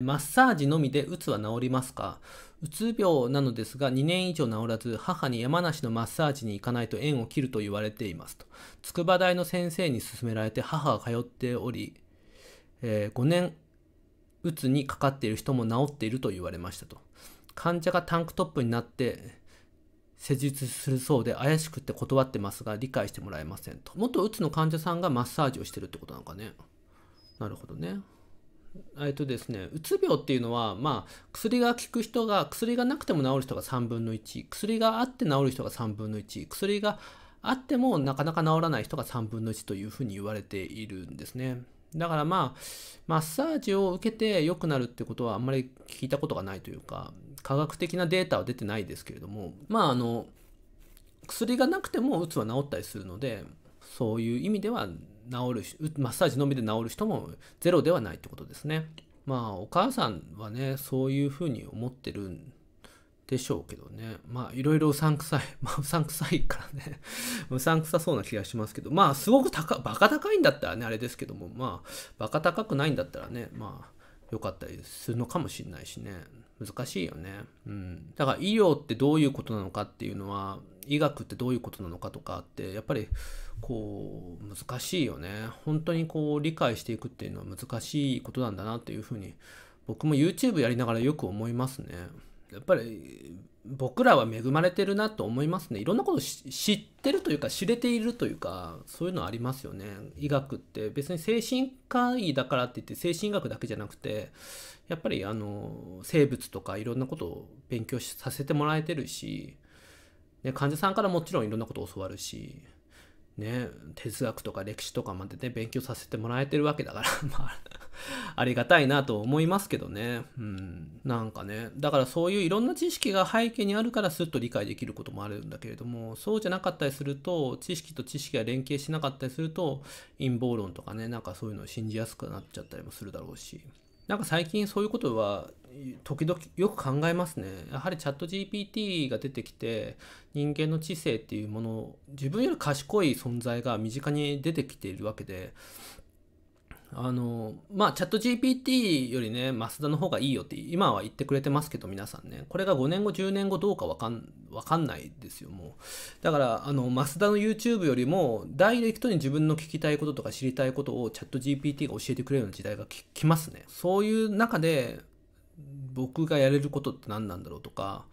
マッサージのみでうつは治りますかうつ病なのですが2年以上治らず母に山梨のマッサージに行かないと縁を切ると言われていますと筑波大の先生に勧められて母が通っており、えー、5年うつにかかっている人も治っていると言われましたと患者がタンクトップになって施術するそうで怪しくて断ってますが理解してもらえませんと元うつの患者さんがマッサージをしてるってことなのかねなるほどねえっとですね、うつ病っていうのは、まあ、薬が効く人が、薬がなくても治る人が3分の1、薬があって治る人が3分の1、薬があってもなかなか治らない人が3分の1というふうに言われているんですね。だからまあ、マッサージを受けて良くなるってことはあんまり聞いたことがないというか、科学的なデータは出てないですけれども、まああの、薬がなくてもうつは治ったりするので、そういう意味では治るしマッサージのみで治る人もゼロではないってことですねまあお母さんはねそういうふうに思ってるんでしょうけどねまあいろいろうさんくさい まあうさんくさいからね うさんくさそうな気がしますけどまあすごく高バカ高いんだったらねあれですけどもまあバカ高くないんだったらねまあ良かったりするのかもしれないしね難しいよね。うん。だから医療ってどういうことなのかっていうのは、医学ってどういうことなのかとかって、やっぱりこう難しいよね。本当にこう理解していくっていうのは難しいことなんだなっていうふうに、僕も YouTube やりながらよく思いますね。やっぱり僕らは恵まれてるなと思いますねいろんなこと知ってるというか知れているというかそういうのありますよね医学って別に精神科医だからって言って精神医学だけじゃなくてやっぱりあの生物とかいろんなことを勉強させてもらえてるし、ね、患者さんからもちろんいろんなことを教わるし、ね、哲学とか歴史とかまでね勉強させてもらえてるわけだから まあありがたいなと思いますけどね。うん。なんかね、だからそういういろんな知識が背景にあるからすっと理解できることもあるんだけれども、そうじゃなかったりすると、知識と知識が連携しなかったりすると、陰謀論とかね、なんかそういうのを信じやすくなっちゃったりもするだろうし。なんか最近そういうことは時々よく考えますね。やはりチャット GPT が出てきて人間の知性っていうものを自分より賢い存在が身近に出てきているわけであのまあチャット GPT よりね増田の方がいいよって今は言ってくれてますけど皆さんねこれが5年後10年後どうか分かん分かんないですよもうだからあのの YouTube よりもダイレクトに自分の聞きたいこととか知りたいことをチャット GPT が教えてくれるような時代が来ますねそういう中で僕がやれることって何なんだろうとか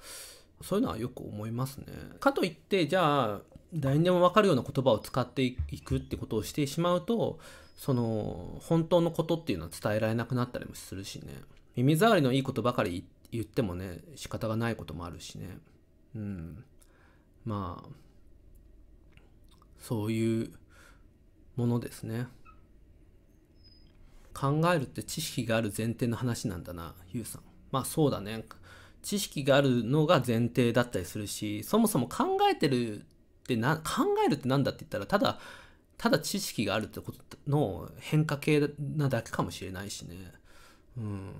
そういうのはよく思いますね。かといってじゃあ誰にでも分かるような言葉を使っていくってことをしてしまうとその本当のことっていうのは伝えられなくなったりもするしね耳障りのいいことばかり言ってもね仕方がないこともあるしねうんまあそういうものですね考えるって知識がある前提の話なんだなゆうさんまあそうだね知識があるのが前提だったりするしそもそも考えてるってな考えるって何だって言ったらただただ知識があるってことの変化系なだけかもしれないしねうん。